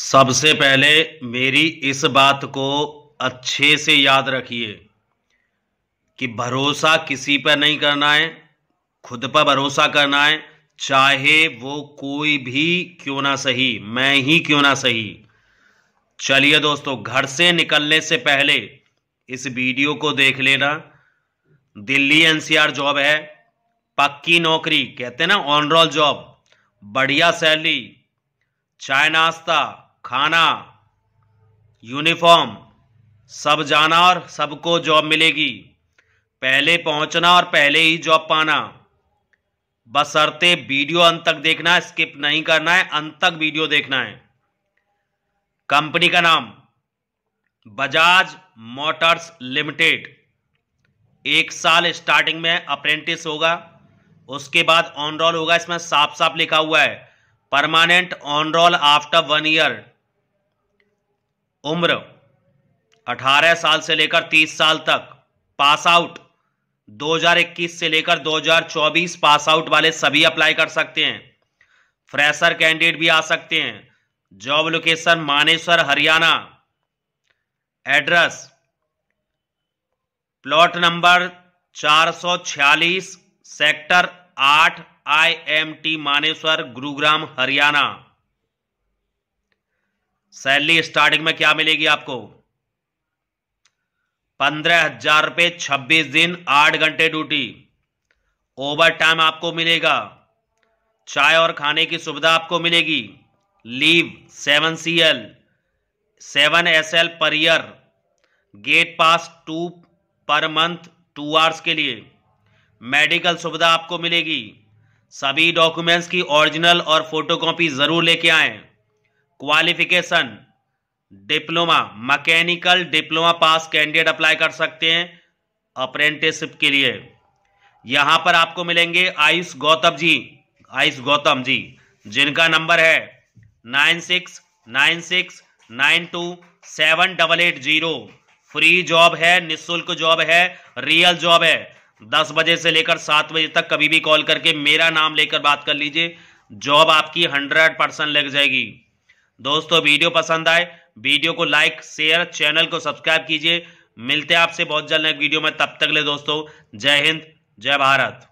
सबसे पहले मेरी इस बात को अच्छे से याद रखिए कि भरोसा किसी पर नहीं करना है खुद पर भरोसा करना है चाहे वो कोई भी क्यों ना सही मैं ही क्यों ना सही चलिए दोस्तों घर से निकलने से पहले इस वीडियो को देख लेना दिल्ली एनसीआर जॉब है पक्की नौकरी कहते हैं ना ऑनरॉल जॉब बढ़िया सैलरी चाय नाश्ता खाना यूनिफॉर्म सब जाना और सबको जॉब मिलेगी पहले पहुंचना और पहले ही जॉब पाना बसरते वीडियो अंत तक देखना है स्किप नहीं करना है अंत तक वीडियो देखना है कंपनी का नाम बजाज मोटर्स लिमिटेड एक साल स्टार्टिंग में अप्रेंटिस होगा उसके बाद ऑन रोल होगा इसमें साफ साफ लिखा हुआ है permanent on roll after one year उम्र 18 साल से लेकर 30 साल तक पास आउट 2021 से लेकर 2024 पास आउट वाले सभी अप्लाई कर सकते हैं फ्रेशर कैंडिडेट भी आ सकते हैं job location Manesar Haryana address plot number चार सौ छियालीस सेक्टर आठ IMT Maneshwar Gurugram Haryana salary starting में क्या मिलेगी आपको पंद्रह हजार रुपये छब्बीस दिन आठ घंटे ड्यूटी ओवर टाइम आपको मिलेगा चाय और खाने की सुविधा आपको मिलेगी leave seven C L seven S L per year gate pass two per month two hours के लिए मेडिकल सुविधा आपको मिलेगी सभी डॉक्यूमेंट्स की ओरिजिनल और फोटोकॉपी ज़रूर लेके आए qualification diploma mechanical diploma pass candidate apply कर सकते हैं अप्रेंटिसशिप के लिए यहां पर आपको मिलेंगे आयुष गौतम जी आयुष गौतम जी जिनका नंबर है nine six nine six nine two seven double eight zero free job है निशुल्क जॉब है रियल जॉब है दस बजे से लेकर सात बजे तक कभी भी कॉल करके मेरा नाम लेकर बात कर लीजिए जॉब आपकी हंड्रेड परसेंट लग जाएगी दोस्तों वीडियो पसंद आए वीडियो को लाइक शेयर चैनल को सब्सक्राइब कीजिए मिलते हैं आपसे बहुत जल्द नए वीडियो में तब तक ले दोस्तों जय हिंद जय भारत